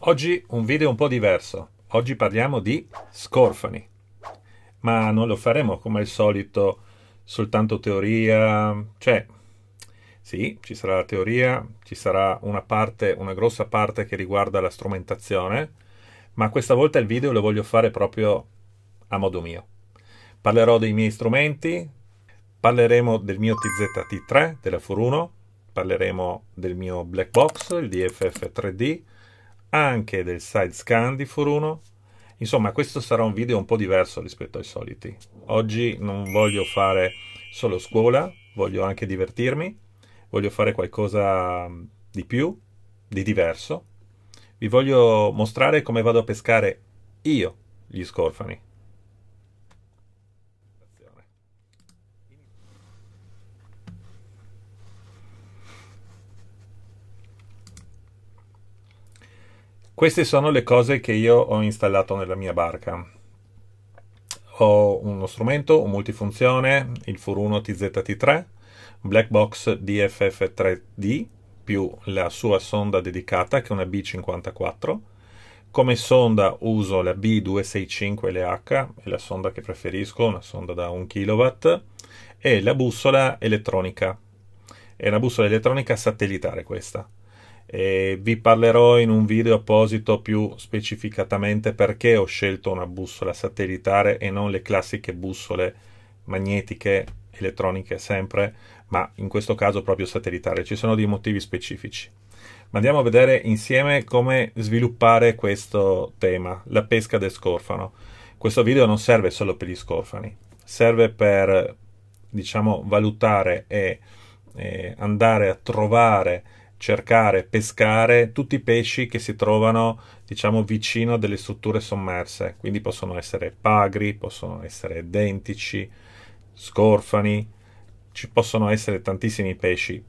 Oggi un video un po' diverso. Oggi parliamo di scorfani. Ma non lo faremo come al solito soltanto teoria, cioè sì, ci sarà la teoria, ci sarà una parte, una grossa parte che riguarda la strumentazione, ma questa volta il video lo voglio fare proprio a modo mio. Parlerò dei miei strumenti, parleremo del mio TZT3 della Furuno, parleremo del mio black box, il DFF 3D anche del side scan di Furuno. Insomma, questo sarà un video un po' diverso rispetto ai soliti. Oggi non voglio fare solo scuola, voglio anche divertirmi, voglio fare qualcosa mm, di più, di diverso. Vi voglio mostrare come vado a pescare io gli scorfani. Queste sono le cose che io ho installato nella mia barca. Ho uno strumento, un multifunzione, il Furuno TZT3, Black Box DFF3D più la sua sonda dedicata che è una B54. Come sonda uso la B265LH, è la sonda che preferisco, una sonda da 1 kW, e la bussola elettronica. È una bussola elettronica satellitare questa. E vi parlerò in un video apposito più specificatamente perché ho scelto una bussola satellitare e non le classiche bussole magnetiche, elettroniche sempre, ma in questo caso proprio satellitare. Ci sono dei motivi specifici. Ma andiamo a vedere insieme come sviluppare questo tema, la pesca del scorfano. Questo video non serve solo per gli scorfani, serve per, diciamo, valutare e, e andare a trovare cercare, pescare tutti i pesci che si trovano, diciamo, vicino a delle strutture sommerse. Quindi possono essere pagri, possono essere dentici, scorfani, ci possono essere tantissimi pesci.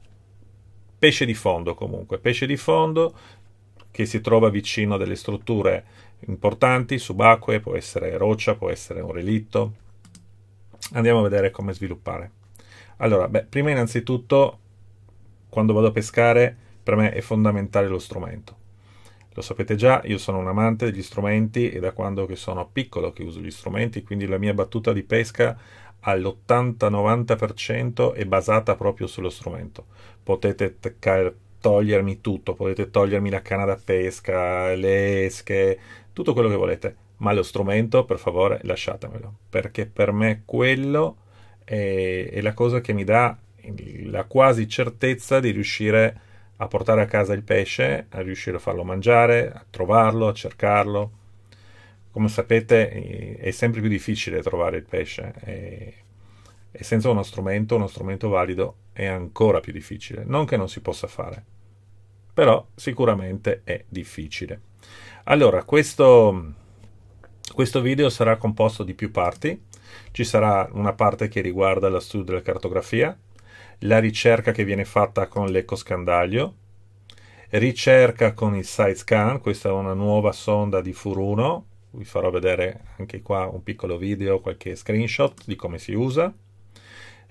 Pesce di fondo comunque, pesce di fondo che si trova vicino a delle strutture importanti, subacquee, può essere roccia, può essere un relitto. Andiamo a vedere come sviluppare. Allora, beh, prima innanzitutto quando vado a pescare per me è fondamentale lo strumento. Lo sapete già, io sono un amante degli strumenti e da quando che sono piccolo che uso gli strumenti, quindi la mia battuta di pesca all'80-90% è basata proprio sullo strumento. Potete togliermi tutto, potete togliermi la canna da pesca, le esche, tutto quello che volete, ma lo strumento per favore lasciatemelo, perché per me quello è, è la cosa che mi dà la quasi certezza di riuscire a portare a casa il pesce, a riuscire a farlo mangiare, a trovarlo, a cercarlo. Come sapete eh, è sempre più difficile trovare il pesce e, eh, e senza uno strumento, uno strumento valido, è ancora più difficile. Non che non si possa fare, però sicuramente è difficile. Allora, questo, questo video sarà composto di più parti. Ci sarà una parte che riguarda lo studio della cartografia, la ricerca che viene fatta con l'ecoscandaglio, ricerca con il side scan, questa è una nuova sonda di Furuno, vi farò vedere anche qua un piccolo video, qualche screenshot di come si usa,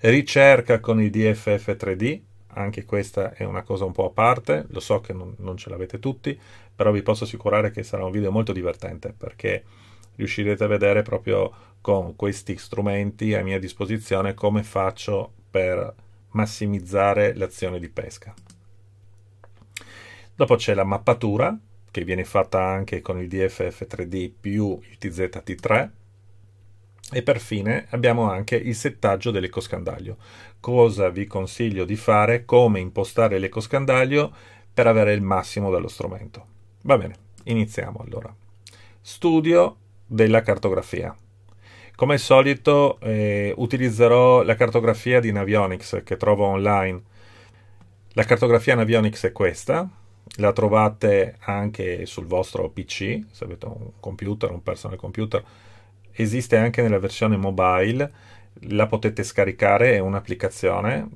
ricerca con il DFF 3D, anche questa è una cosa un po' a parte, lo so che non, non ce l'avete tutti, però vi posso assicurare che sarà un video molto divertente perché riuscirete a vedere proprio con questi strumenti a mia disposizione come faccio per massimizzare l'azione di pesca. Dopo c'è la mappatura che viene fatta anche con il DFF3D più il TZT3 e perfine abbiamo anche il settaggio dell'ecoscandaglio. Cosa vi consiglio di fare, come impostare l'ecoscandaglio per avere il massimo dallo strumento. Va bene, iniziamo allora. Studio della cartografia. Come al solito eh, utilizzerò la cartografia di Navionics che trovo online. La cartografia Navionics è questa, la trovate anche sul vostro PC, se avete un computer, un personal computer, esiste anche nella versione mobile, la potete scaricare, è un'applicazione,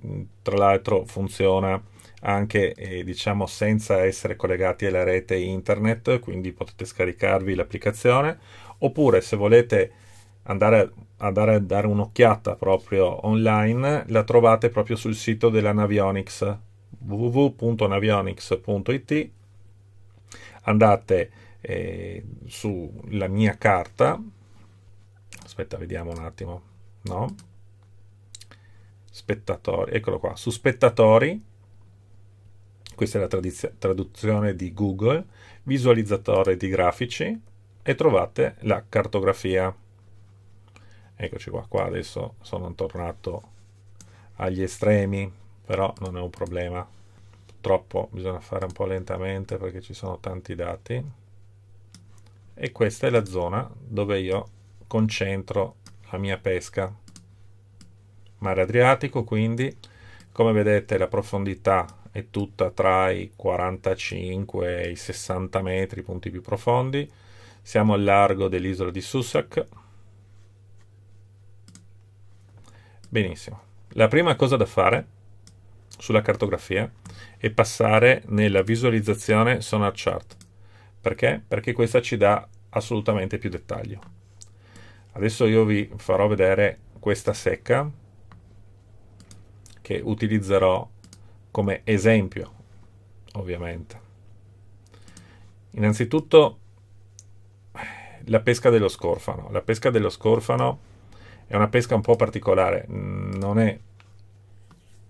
tra l'altro funziona anche eh, diciamo senza essere collegati alla rete internet, quindi potete scaricarvi l'applicazione, oppure se volete andare, andare a dare un'occhiata proprio online, la trovate proprio sul sito della Navionics www.navionics.it andate eh, sulla mia carta aspetta vediamo un attimo no spettatori eccolo qua su spettatori questa è la traduzione di google visualizzatore di grafici e trovate la cartografia eccoci qua qua adesso sono tornato agli estremi però non è un problema purtroppo bisogna fare un po' lentamente perché ci sono tanti dati e questa è la zona dove io concentro la mia pesca mare Adriatico quindi come vedete la profondità è tutta tra i 45 e i 60 metri punti più profondi siamo al largo dell'isola di Susak Benissimo. La prima cosa da fare sulla cartografia è passare nella visualizzazione sonar chart. Perché? Perché questa ci dà assolutamente più dettaglio. Adesso io vi farò vedere questa secca che utilizzerò come esempio, ovviamente. Innanzitutto la pesca dello scorfano. La pesca dello scorfano è una pesca un po' particolare, non è,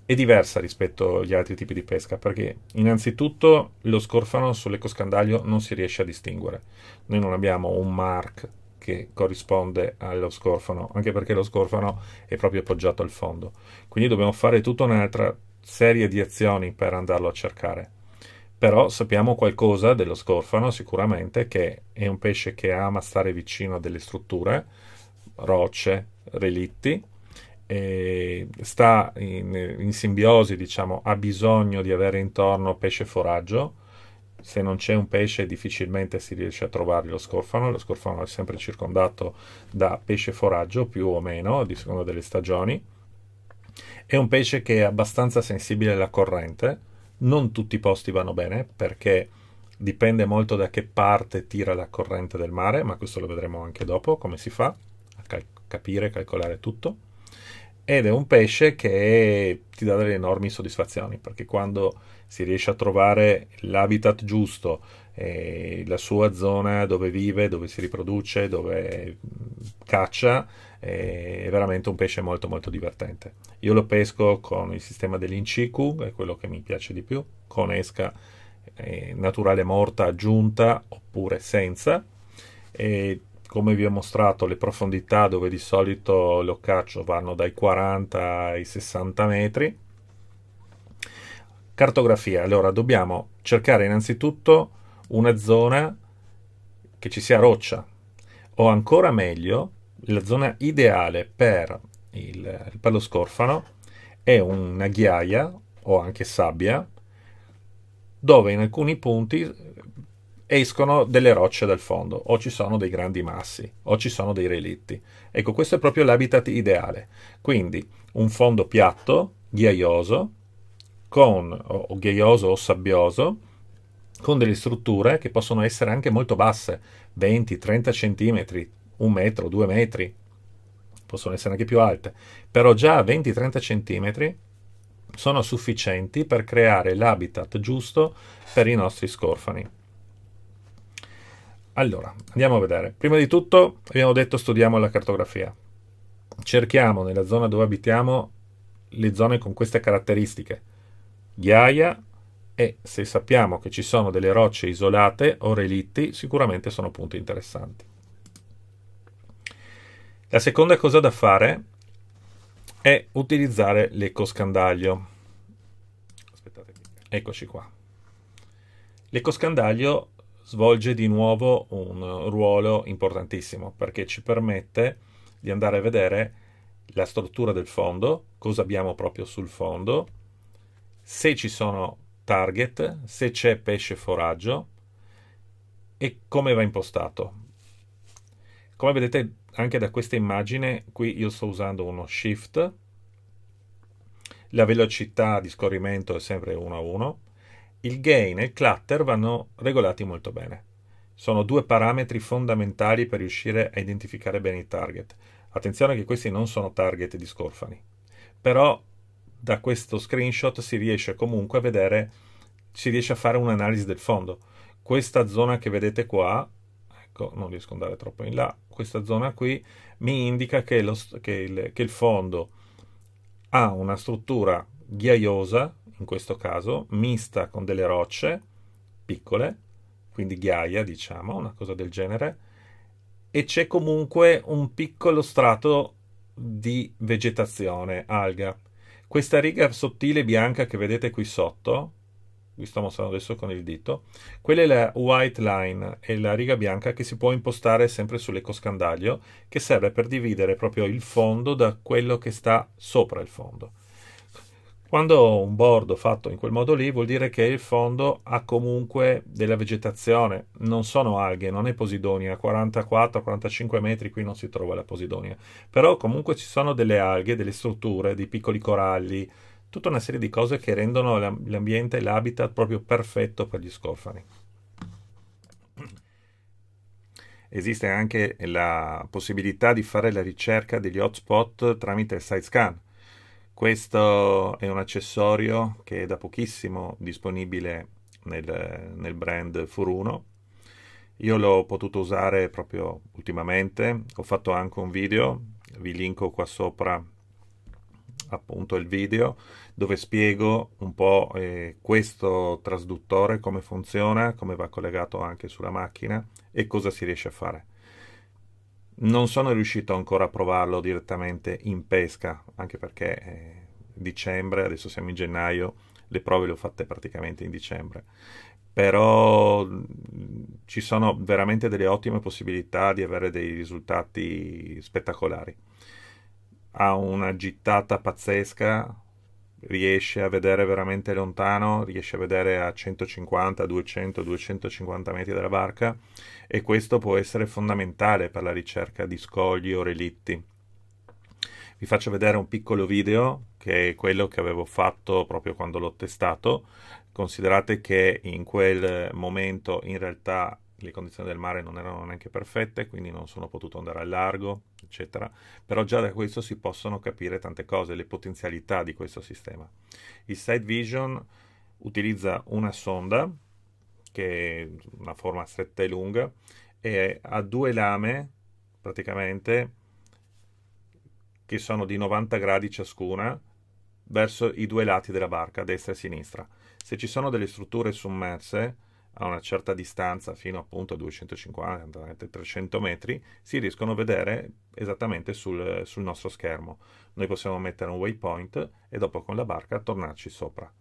è diversa rispetto agli altri tipi di pesca, perché innanzitutto lo scorfano sull'ecoscandaglio non si riesce a distinguere. Noi non abbiamo un mark che corrisponde allo scorfano, anche perché lo scorfano è proprio appoggiato al fondo. Quindi dobbiamo fare tutta un'altra serie di azioni per andarlo a cercare. Però sappiamo qualcosa dello scorfano sicuramente, che è un pesce che ama stare vicino a delle strutture, rocce, Relitti, sta in, in, simbiosi, diciamo, ha bisogno di avere intorno pesce foraggio. Se non c'è un pesce, difficilmente si riesce a trovare lo scorfano. Lo scorfano è sempre circondato da pesce foraggio, più o meno, di seconda delle stagioni. È un pesce che è abbastanza sensibile alla corrente. Non tutti i posti vanno bene perché dipende molto da che parte tira la corrente del mare, ma questo lo vedremo anche dopo come si fa cal- capire calcolare tutto. Ed è un pesce che ti dà delle enormi soddisfazioni perché quando si riesce a trovare l'habitat giusto, eh, la sua zona dove vive, dove si riproduce, dove caccia, eh, è veramente un pesce molto molto divertente. Io lo pesco con il sistema dell'incicu, è quello che mi piace di più, con esca eh, naturale morta aggiunta oppure senza. E come vi ho mostrato le profondità dove di solito lo caccio vanno dai 40 ai 60 metri cartografia allora dobbiamo cercare innanzitutto una zona che ci sia roccia o ancora meglio la zona ideale per, il, per lo scorfano è una ghiaia o anche sabbia dove in alcuni punti escono delle rocce dal fondo, o ci sono dei grandi massi, o ci sono dei relitti. Ecco, questo è proprio l'habitat ideale. Quindi un fondo piatto, ghiaioso, con, o, o ghiaioso o sabbioso, con delle strutture che possono essere anche molto basse, 20-30 cm, un metro, due metri, possono essere anche più alte, però già 20-30 cm sono sufficienti per creare l'habitat giusto per i nostri scorfani. Allora, andiamo a vedere. Prima di tutto, abbiamo detto studiamo la cartografia. Cerchiamo nella zona dove abitiamo le zone con queste caratteristiche. Ghiaia e se sappiamo che ci sono delle rocce isolate o relitti, sicuramente sono punti interessanti. La seconda cosa da fare è utilizzare l'ecoscandaglio. Aspettate, eccoci qua. L'ecoscandaglio svolge di nuovo un ruolo importantissimo perché ci permette di andare a vedere la struttura del fondo, cosa abbiamo proprio sul fondo, se ci sono target, se c'è pesce foraggio e come va impostato. Come vedete anche da questa immagine, qui io sto usando uno shift, la velocità di scorrimento è sempre 1 a 1, il gain e il clutter vanno regolati molto bene. Sono due parametri fondamentali per riuscire a identificare bene i target. Attenzione che questi non sono target di scorfani, però da questo screenshot si riesce comunque a vedere, si riesce a fare un'analisi del fondo. Questa zona che vedete qua, ecco, non riesco ad andare troppo in là, questa zona qui mi indica che, lo, che, il, che il fondo ha una struttura ghiaiosa, in questo caso, mista con delle rocce piccole, quindi ghiaia, diciamo, una cosa del genere, e c'è comunque un piccolo strato di vegetazione, alga. Questa riga sottile bianca che vedete qui sotto, vi sto mostrando adesso con il dito, quella è la white line è la riga bianca che si può impostare sempre sull'ecoscandaglio, che serve per dividere proprio il fondo da quello che sta sopra il fondo. Quando ho un bordo fatto in quel modo lì vuol dire che il fondo ha comunque della vegetazione, non sono alghe, non è posidonia, a 44-45 metri qui non si trova la posidonia, però comunque ci sono delle alghe, delle strutture, dei piccoli coralli, tutta una serie di cose che rendono l'ambiente l'habitat proprio perfetto per gli scofani. Esiste anche la possibilità di fare la ricerca degli hotspot tramite il side scan questo è un accessorio che è da pochissimo disponibile nel, nel brand Furuno. Io l'ho potuto usare proprio ultimamente, ho fatto anche un video, vi linko qua sopra appunto il video dove spiego un po' eh, questo trasduttore, come funziona, come va collegato anche sulla macchina e cosa si riesce a fare. Non sono riuscito ancora a provarlo direttamente in pesca, anche perché è eh, dicembre, adesso siamo in gennaio, le prove le ho fatte praticamente in dicembre. Però mm, ci sono veramente delle ottime possibilità di avere dei risultati spettacolari. Ha una gittata pazzesca, riesce a vedere veramente lontano, riesce a vedere a 150, 200, 250 metri dalla barca e questo può essere fondamentale per la ricerca di scogli o relitti. Vi faccio vedere un piccolo video che è quello che avevo fatto proprio quando l'ho testato. Considerate che in quel momento in realtà le condizioni del mare non erano neanche perfette, quindi non sono potuto andare al largo, eccetera. Però già da questo si possono capire tante cose, le potenzialità di questo sistema. Il Side Vision utilizza una sonda, che è una forma stretta e lunga, e ha due lame, praticamente, che sono di 90 gradi ciascuna, verso i due lati della barca, destra e sinistra. Se ci sono delle strutture sommerse, a una certa distanza, fino appunto a 250-300 metri, si riescono a vedere esattamente sul, sul, nostro schermo. Noi possiamo mettere un waypoint e dopo con la barca tornarci sopra.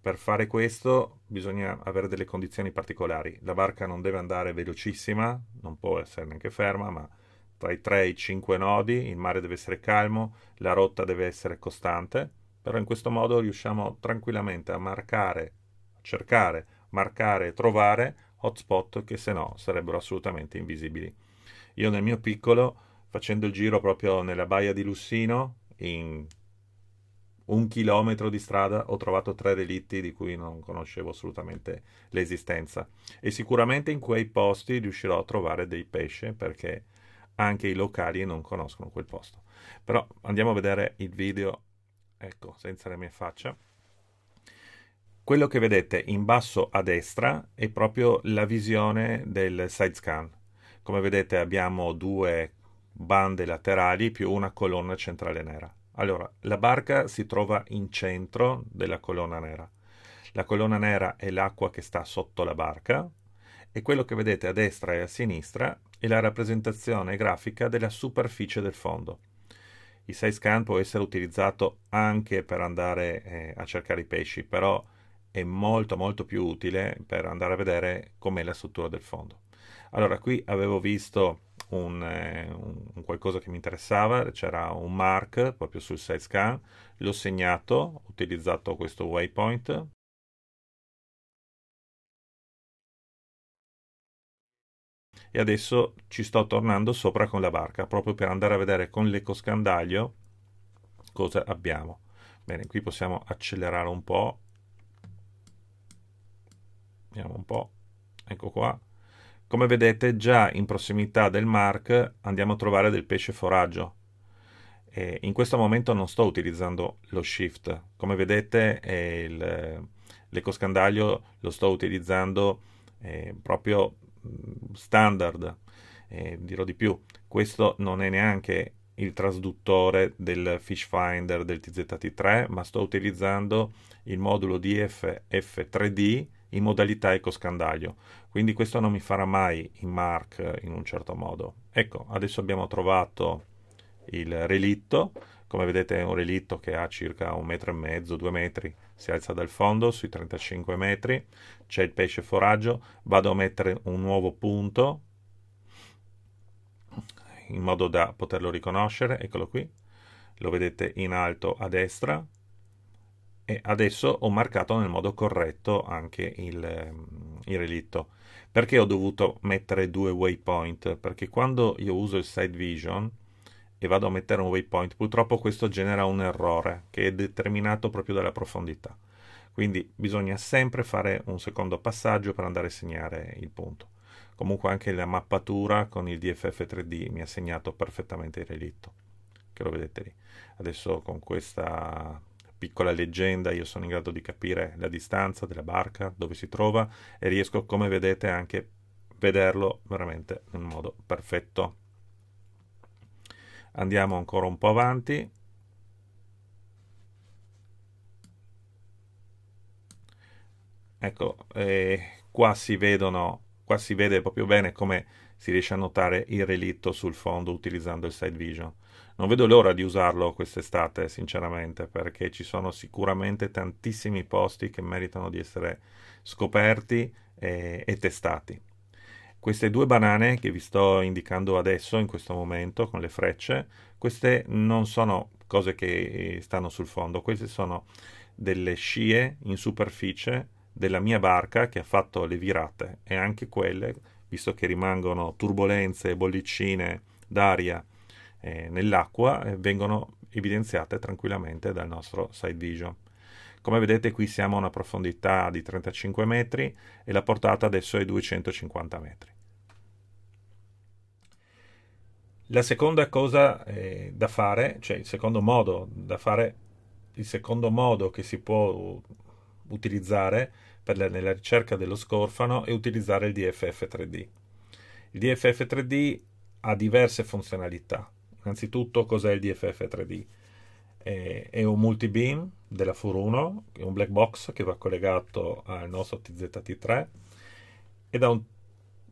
Per fare questo bisogna avere delle condizioni particolari. La barca non deve andare velocissima, non può essere neanche ferma, ma tra i 3 e i 5 nodi, il mare deve essere calmo, la rotta deve essere costante, però in questo modo riusciamo tranquillamente a marcare, a cercare marcare e trovare hotspot che se no sarebbero assolutamente invisibili. Io nel mio piccolo, facendo il giro proprio nella baia di Lussino, in un chilometro di strada ho trovato tre relitti di cui non conoscevo assolutamente l'esistenza e sicuramente in quei posti riuscirò a trovare dei pesci perché anche i locali non conoscono quel posto. Però andiamo a vedere il video, ecco, senza la mia faccia. Quello che vedete in basso a destra è proprio la visione del side scan. Come vedete abbiamo due bande laterali più una colonna centrale nera. Allora, la barca si trova in centro della colonna nera. La colonna nera è l'acqua che sta sotto la barca e quello che vedete a destra e a sinistra è la rappresentazione grafica della superficie del fondo. Il side scan può essere utilizzato anche per andare eh, a cercare i pesci, però è molto molto più utile per andare a vedere com'è la struttura del fondo. Allora, qui avevo visto un, eh, un, qualcosa che mi interessava, c'era un mark proprio sul side scan, l'ho segnato, ho utilizzato questo waypoint. E adesso ci sto tornando sopra con la barca, proprio per andare a vedere con l'ecoscandaglio cosa abbiamo. Bene, qui possiamo accelerare un po' vediamo un po', ecco qua. Come vedete già in prossimità del mark andiamo a trovare del pesce foraggio. Eh, in questo momento non sto utilizzando lo shift, come vedete eh, il, l'ecoscandaglio lo sto utilizzando eh, proprio mm, standard, dirò di più, questo non è neanche il trasduttore del Fish Finder del TZT3, ma sto utilizzando il modulo DFF3D in modalità ecoscandaglio. Quindi questo non mi farà mai in mark eh, in un certo modo. Ecco, adesso abbiamo trovato il relitto. Come vedete è un relitto che ha circa un metro e mezzo, due metri, si alza dal fondo sui 35 metri, c'è il pesce foraggio, vado a mettere un nuovo punto in modo da poterlo riconoscere, eccolo qui, lo vedete in alto a destra, e adesso ho marcato nel modo corretto anche il, ehm, il relitto. Perché ho dovuto mettere due waypoint? Perché quando io uso il side vision e vado a mettere un waypoint, purtroppo questo genera un errore che è determinato proprio dalla profondità. Quindi bisogna sempre fare un secondo passaggio per andare a segnare il punto. Comunque anche la mappatura con il DFF3D mi ha segnato perfettamente il relitto, che lo vedete lì. Adesso con questa piccola leggenda io sono in grado di capire la distanza della barca, dove si trova e riesco, come vedete, anche a vederlo veramente in modo perfetto. Andiamo ancora un po' avanti. Ecco, eh, qua si vedono, qua si vede proprio bene come si riesce a notare il relitto sul fondo utilizzando il side vision non vedo l'ora di usarlo quest'estate, sinceramente, perché ci sono sicuramente tantissimi posti che meritano di essere scoperti e, e testati. Queste due banane che vi sto indicando adesso, in questo momento, con le frecce, queste non sono cose che eh, stanno sul fondo, queste sono delle scie in superficie della mia barca che ha fatto le virate e anche quelle, visto che rimangono turbolenze e bollicine d'aria eh, nell'acqua eh, vengono evidenziate tranquillamente dal nostro side vision. Come vedete qui siamo a una profondità di 35 metri e la portata adesso è 250 metri. La seconda cosa eh, da fare, cioè il secondo modo da fare, il secondo modo che si può utilizzare la, nella ricerca dello scorfano è utilizzare il DFF 3D. Il DFF 3D ha diverse funzionalità. Innanzitutto cos'è il DFF 3D? è un multibeam della FUR 1, un black box che va collegato al nostro TZT3 ed ha un,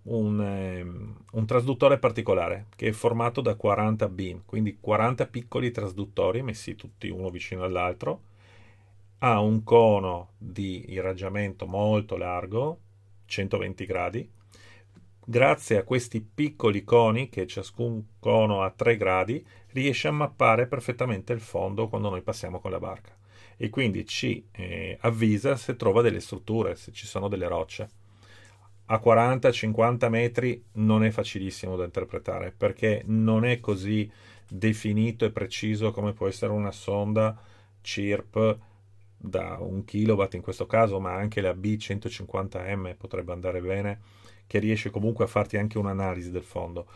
un, ehm, un trasduttore particolare che è formato da 40 beam, quindi 40 piccoli trasduttori messi tutti uno vicino all'altro ha un cono di irraggiamento molto largo, 120 gradi, Grazie a questi piccoli coni, che ciascun cono ha 3 gradi, riesce a mappare perfettamente il fondo quando noi passiamo con la barca e quindi ci eh, avvisa se trova delle strutture, se ci sono delle rocce. A 40-50 metri non è facilissimo da interpretare perché non è così definito e preciso come può essere una sonda CIRP da un kilowatt in questo caso, ma anche la B150M potrebbe andare bene che riesce comunque a farti anche un'analisi del fondo.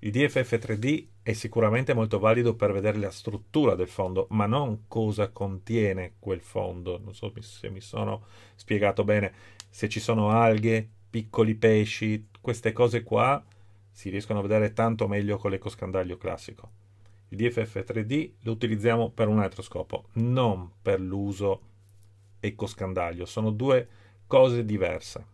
Il DFF 3D è sicuramente molto valido per vedere la struttura del fondo, ma non cosa contiene quel fondo. Non so se mi sono spiegato bene. Se ci sono alghe, piccoli pesci, queste cose qua si riescono a vedere tanto meglio con l'ecoscandaglio classico. Il DFF 3D lo utilizziamo per un altro scopo, non per l'uso ecoscandaglio. Sono due cose diverse.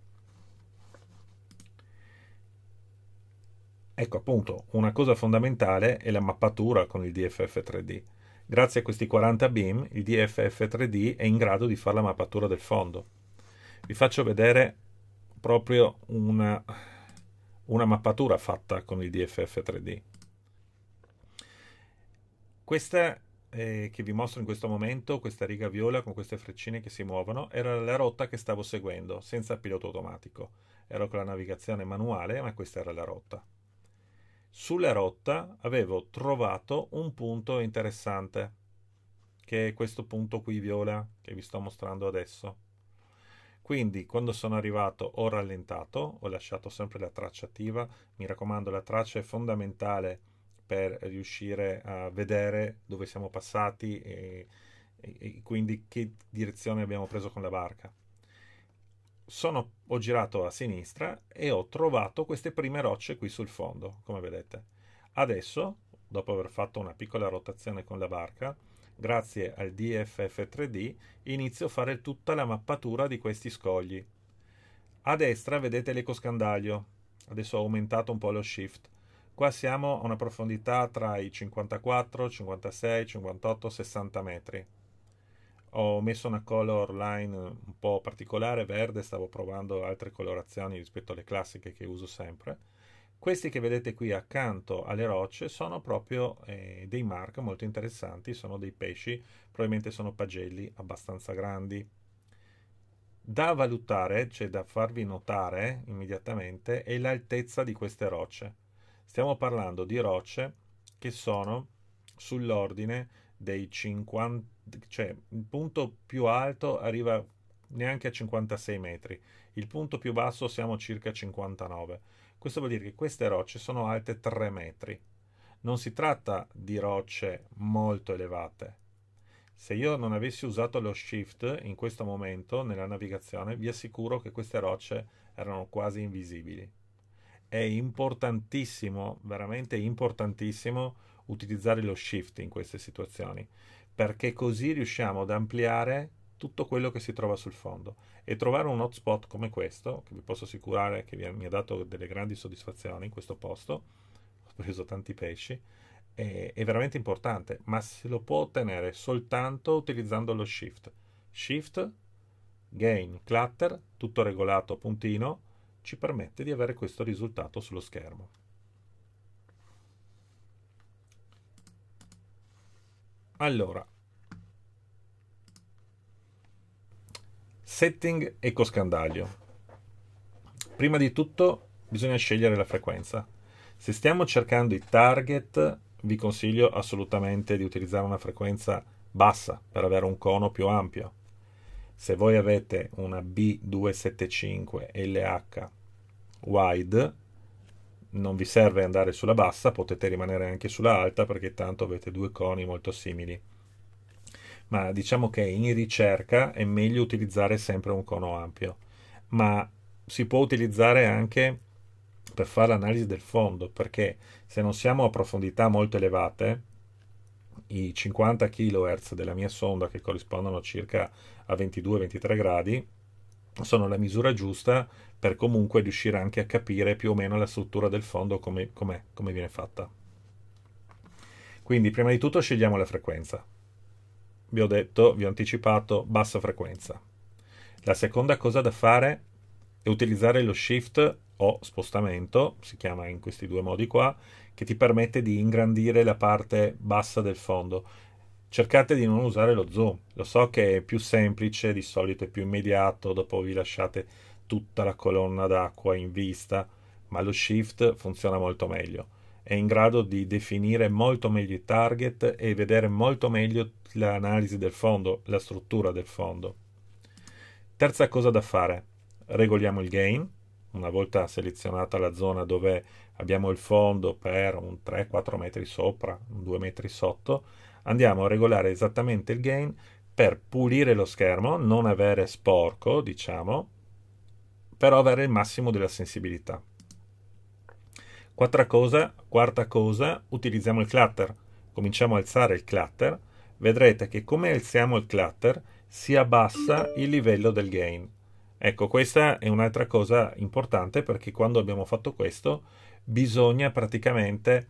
Ecco appunto, una cosa fondamentale è la mappatura con il DFF 3D. Grazie a questi 40 beam, il DFF 3D è in grado di fare la mappatura del fondo. Vi faccio vedere proprio una, una mappatura fatta con il DFF 3D. Questa eh, che vi mostro in questo momento, questa riga viola con queste freccine che si muovono, era la rotta che stavo seguendo senza pilota automatico. Ero con la navigazione manuale, ma questa era la rotta sulla rotta avevo trovato un punto interessante, che è questo punto qui viola che vi sto mostrando adesso. Quindi quando sono arrivato ho rallentato, ho lasciato sempre la traccia attiva, mi raccomando la traccia è fondamentale per riuscire a vedere dove siamo passati e, e, e quindi che direzione abbiamo preso con la barca sono, ho girato a sinistra e ho trovato queste prime rocce qui sul fondo, come vedete. Adesso, dopo aver fatto una piccola rotazione con la barca, grazie al DFF3D inizio a fare tutta la mappatura di questi scogli. A destra vedete l'ecoscandaglio, adesso ho aumentato un po' lo shift. Qua siamo a una profondità tra i 54, 56, 58, 60 metri ho messo una color line un po' particolare, verde, stavo provando altre colorazioni rispetto alle classiche che uso sempre. Questi che vedete qui accanto alle rocce sono proprio eh, dei mark molto interessanti, sono dei pesci, probabilmente sono pagelli abbastanza grandi. Da valutare, cioè da farvi notare immediatamente, è l'altezza di queste rocce. Stiamo parlando di rocce che sono sull'ordine dei 50 cioè il punto più alto arriva neanche a 56 metri, il punto più basso siamo circa 59. Questo vuol dire che queste rocce sono alte 3 metri. Non si tratta di rocce molto elevate. Se io non avessi usato lo shift in questo momento nella navigazione, vi assicuro che queste rocce erano quasi invisibili. È importantissimo, veramente importantissimo, utilizzare lo shift in queste situazioni perché così riusciamo ad ampliare tutto quello che si trova sul fondo e trovare un hotspot come questo, che vi posso assicurare che mi ha dato delle grandi soddisfazioni in questo posto, ho preso tanti pesci, è, è veramente importante, ma se lo può ottenere soltanto utilizzando lo shift. Shift, gain, clutter, tutto regolato a puntino, ci permette di avere questo risultato sullo schermo. Allora, setting eco scandaglio. Prima di tutto bisogna scegliere la frequenza. Se stiamo cercando i target, vi consiglio assolutamente di utilizzare una frequenza bassa per avere un cono più ampio. Se voi avete una B275 LH wide, non vi serve andare sulla bassa, potete rimanere anche sulla alta perché tanto avete due coni molto simili. Ma diciamo che in ricerca è meglio utilizzare sempre un cono ampio, ma si può utilizzare anche per fare l'analisi del fondo, perché se non siamo a profondità molto elevate, i 50 kHz della mia sonda che corrispondono circa a 22-23 gradi sono la misura giusta per comunque riuscire anche a capire più o meno la struttura del fondo, come, come, come viene fatta. Quindi prima di tutto scegliamo la frequenza. Vi ho detto, vi ho anticipato, bassa frequenza. La seconda cosa da fare è utilizzare lo shift o spostamento, si chiama in questi due modi qua, che ti permette di ingrandire la parte bassa del fondo. Cercate di non usare lo zoom, lo so che è più semplice, di solito è più immediato, dopo vi lasciate tutta la colonna d'acqua in vista, ma lo shift funziona molto meglio. È in grado di definire molto meglio i target e vedere molto meglio l'analisi del fondo, la struttura del fondo. Terza cosa da fare, regoliamo il gain, una volta selezionata la zona dove abbiamo il fondo per un 3-4 metri sopra, 2 metri sotto, andiamo a regolare esattamente il gain per pulire lo schermo, non avere sporco, diciamo, però avere il massimo della sensibilità. Quarta cosa, quarta cosa, utilizziamo il clutter. Cominciamo a alzare il clutter. Vedrete che come alziamo il clutter si abbassa il livello del gain. Ecco, questa è un'altra cosa importante perché quando abbiamo fatto questo bisogna praticamente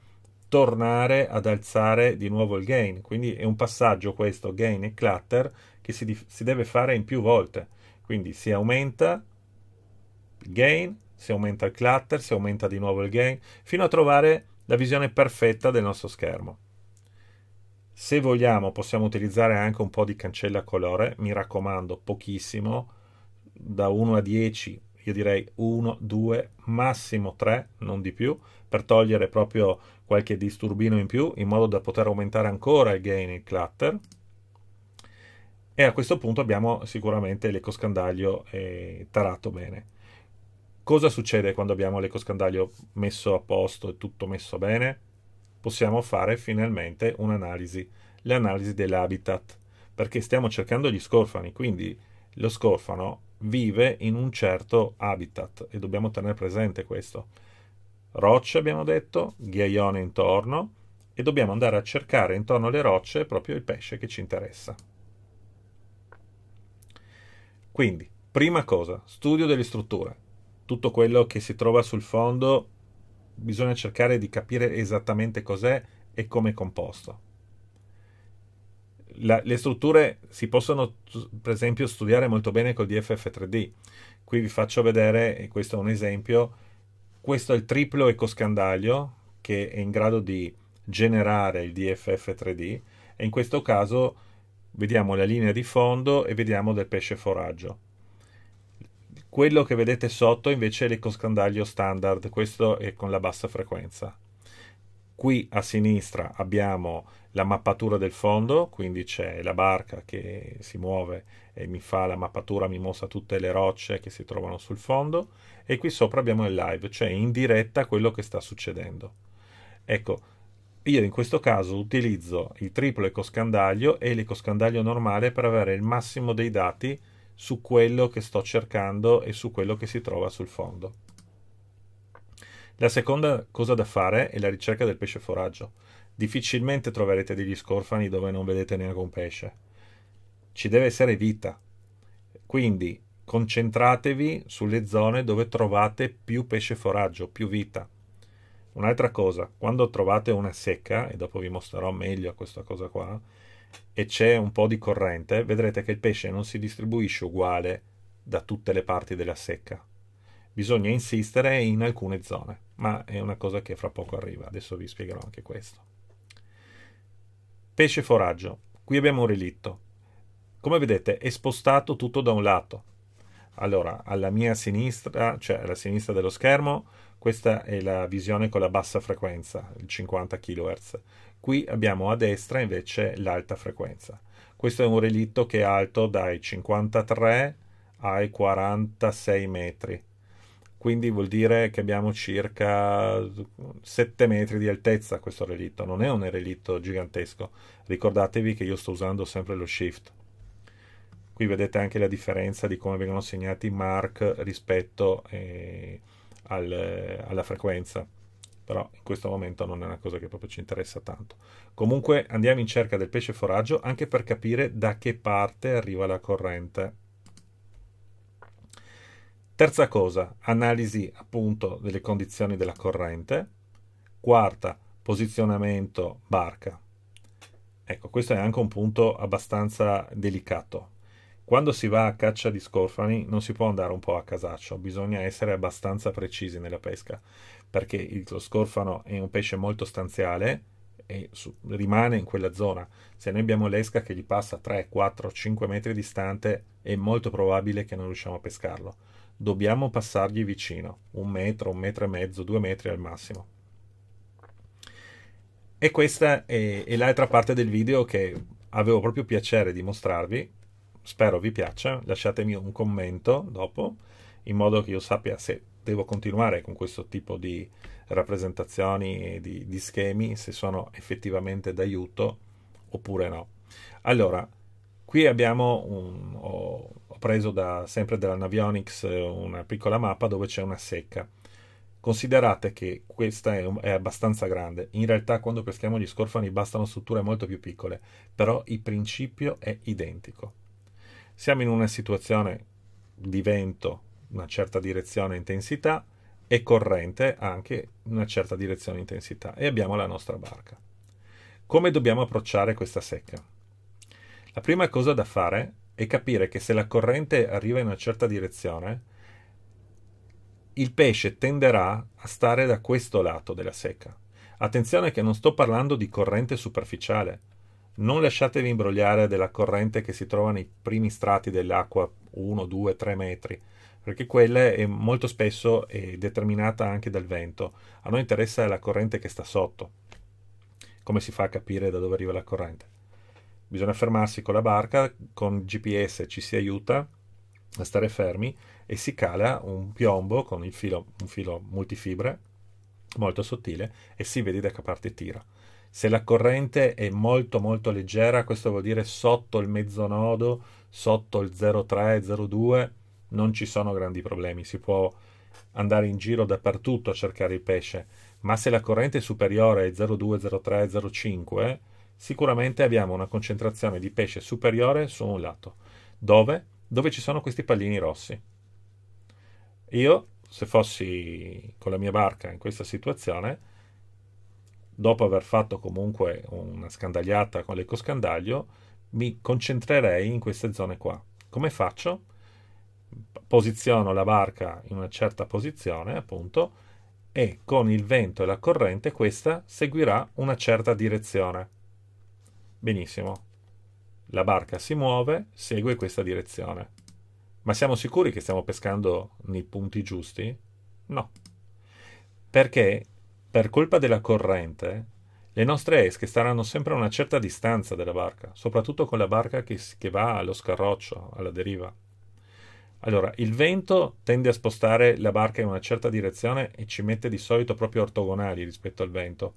tornare ad alzare di nuovo il gain. Quindi è un passaggio questo, gain e clutter, che si, si deve fare in più volte. Quindi si aumenta, gain, si aumenta il clutter, si aumenta di nuovo il gain, fino a trovare la visione perfetta del nostro schermo. Se vogliamo possiamo utilizzare anche un po' di cancella colore, mi raccomando, pochissimo, da 1 a 10, io direi 1, 2, massimo 3, non di più, per togliere proprio qualche disturbino in più, in modo da poter aumentare ancora il gain e il clutter. E a questo punto abbiamo sicuramente l'ecoscandaglio eh, tarato bene. Cosa succede quando abbiamo l'ecoscandaglio messo a posto e tutto messo bene? Possiamo fare finalmente un'analisi, l'analisi dell'habitat, perché stiamo cercando gli scorfani, quindi lo scorfano vive in un certo habitat e dobbiamo tenere presente questo. Rocce abbiamo detto, ghiaione intorno e dobbiamo andare a cercare intorno alle rocce proprio il pesce che ci interessa. Quindi, prima cosa, studio delle strutture tutto quello che si trova sul fondo bisogna cercare di capire esattamente cos'è e come è composto. La, le strutture si possono, per esempio, studiare molto bene col DFF3D. Qui vi faccio vedere, e questo è un esempio, questo è il triplo ecoscandaglio che è in grado di generare il DFF3D e in questo caso vediamo la linea di fondo e vediamo del pesce foraggio. Quello che vedete sotto invece è l'ecoscandaglio standard, questo è con la bassa frequenza. Qui a sinistra abbiamo la mappatura del fondo, quindi c'è la barca che si muove e mi fa la mappatura, mi mostra tutte le rocce che si trovano sul fondo e qui sopra abbiamo il live, cioè in diretta quello che sta succedendo. Ecco, io in questo caso utilizzo il triplo ecoscandaglio e l'ecoscandaglio normale per avere il massimo dei dati su quello che sto cercando e su quello che si trova sul fondo. La seconda cosa da fare è la ricerca del pesce foraggio. Difficilmente troverete degli scorfani dove non vedete neanche un pesce. Ci deve essere vita. Quindi concentratevi sulle zone dove trovate più pesce foraggio, più vita. Un'altra cosa, quando trovate una secca, e dopo vi mostrerò meglio questa cosa qua, e c'è un po' di corrente, vedrete che il pesce non si distribuisce uguale da tutte le parti della secca. Bisogna insistere in alcune zone, ma è una cosa che fra poco arriva, adesso vi spiegherò anche questo. Pesce foraggio. Qui abbiamo un relitto. Come vedete è spostato tutto da un lato, allora, alla mia sinistra, cioè alla sinistra dello schermo, questa è la visione con la bassa frequenza, il 50 kHz. Qui abbiamo a destra invece l'alta frequenza. Questo è un relitto che è alto dai 53 ai 46 metri. Quindi vuol dire che abbiamo circa 7 metri di altezza questo relitto. Non è un relitto gigantesco. Ricordatevi che io sto usando sempre lo shift Qui vedete anche la differenza di come vengono segnati i mark rispetto eh, al, alla frequenza. Però in questo momento non è una cosa che proprio ci interessa tanto. Comunque andiamo in cerca del pesce foraggio anche per capire da che parte arriva la corrente. Terza cosa, analisi appunto delle condizioni della corrente. Quarta, posizionamento barca. Ecco, questo è anche un punto abbastanza delicato quando si va a caccia di scorfani non si può andare un po' a casaccio, bisogna essere abbastanza precisi nella pesca, perché lo scorfano è un pesce molto stanziale e su, rimane in quella zona. Se noi abbiamo l'esca che gli passa 3, 4, 5 metri distante, è molto probabile che non riusciamo a pescarlo. Dobbiamo passargli vicino, un metro, un metro e mezzo, due metri al massimo. E questa è, è l'altra parte del video che avevo proprio piacere di mostrarvi spero vi piaccia, lasciatemi un commento dopo, in modo che io sappia se devo continuare con questo tipo di rappresentazioni e di, di schemi, se sono effettivamente d'aiuto oppure no. Allora, qui abbiamo un, ho, ho preso da, sempre dalla Navionics una piccola mappa dove c'è una secca. Considerate che questa è, è, abbastanza grande. In realtà quando peschiamo gli scorfani bastano strutture molto più piccole, però il principio è identico. Siamo in una situazione di vento, una certa direzione e intensità, e corrente anche una certa direzione e intensità, e abbiamo la nostra barca. Come dobbiamo approcciare questa secca? La prima cosa da fare è capire che se la corrente arriva in una certa direzione, il pesce tenderà a stare da questo lato della secca. Attenzione che non sto parlando di corrente superficiale, non lasciatevi imbrogliare della corrente che si trova nei primi strati dell'acqua, 1, 2, 3 metri, perché quella è molto spesso è determinata anche dal vento. A noi interessa la corrente che sta sotto. Come si fa a capire da dove arriva la corrente? Bisogna fermarsi con la barca, con il GPS ci si aiuta a stare fermi e si cala un piombo con il filo, un filo multifibre molto sottile e si vede da che parte tira. Se la corrente è molto molto leggera, questo vuol dire sotto il mezzo nodo, sotto il 0,3, 0,2, non ci sono grandi problemi, si può andare in giro dappertutto a cercare il pesce, ma se la corrente è superiore ai 0,2, 0,3, 0,5, sicuramente abbiamo una concentrazione di pesce superiore su un lato. Dove? Dove ci sono questi pallini rossi. Io, se fossi con la mia barca in questa situazione, dopo aver fatto comunque una scandagliata con l'ecoscandaglio, mi concentrerei in queste zone qua. Come faccio? Posiziono la barca in una certa posizione, appunto, e con il vento e la corrente questa seguirà una certa direzione. Benissimo. La barca si muove, segue questa direzione. Ma siamo sicuri che stiamo pescando nei punti giusti? No. Perché per colpa della corrente, le nostre esche staranno sempre a una certa distanza dalla barca, soprattutto con la barca che, che va allo scarroccio, alla deriva. Allora, il vento tende a spostare la barca in una certa direzione e ci mette di solito proprio ortogonali rispetto al vento.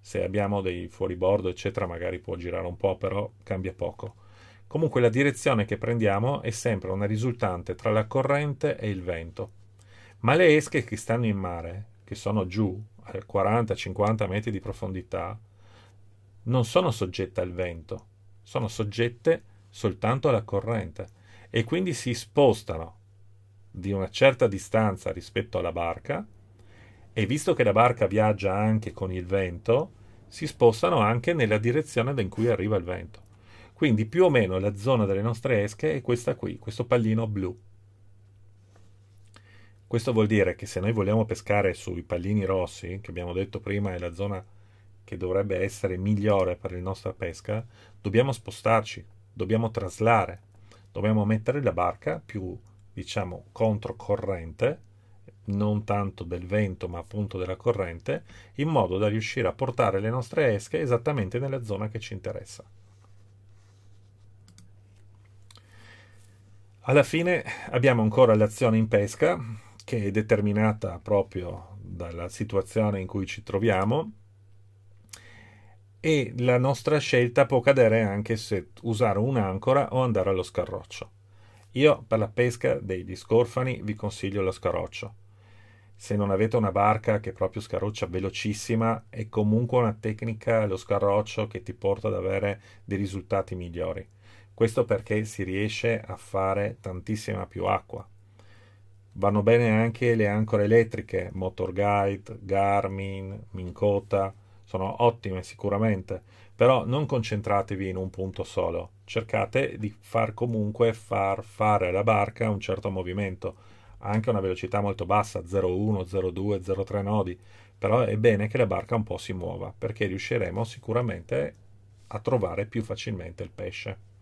Se abbiamo dei fuoribordo, eccetera, magari può girare un po', però cambia poco. Comunque la direzione che prendiamo è sempre una risultante tra la corrente e il vento. Ma le esche che stanno in mare, che sono giù, 40-50 eh, metri di profondità non sono soggette al vento, sono soggette soltanto alla corrente e quindi si spostano di una certa distanza rispetto alla barca e visto che la barca viaggia anche con il vento, si spostano anche nella direzione in cui arriva il vento. Quindi più o meno la zona delle nostre esche è questa qui, questo pallino blu. Questo vuol dire che se noi vogliamo pescare sui pallini rossi, che abbiamo detto prima è la zona che dovrebbe essere migliore per la nostra pesca, dobbiamo spostarci, dobbiamo traslare, dobbiamo mettere la barca più, diciamo, controcorrente, non tanto del vento ma appunto della corrente, in modo da riuscire a portare le nostre esche esattamente nella zona che ci interessa. Alla fine abbiamo ancora l'azione in pesca, che è determinata proprio dalla situazione in cui ci troviamo e la nostra scelta può cadere anche se usare un'ancora o andare allo scarroccio. Io per la pesca degli scorfani vi consiglio lo scarroccio. Se non avete una barca che proprio scarroccia velocissima, è comunque una tecnica lo scarroccio che ti porta ad avere dei risultati migliori. Questo perché si riesce a fare tantissima più acqua. Vanno bene anche le ancore elettriche, Motor Guide, Garmin, Minkota, sono ottime sicuramente, però non concentratevi in un punto solo, cercate di far comunque far fare alla barca un certo movimento, anche una velocità molto bassa, 0,1, 0,2, 0,3 nodi, però è bene che la barca un po' si muova, perché riusciremo sicuramente a trovare più facilmente il pesce.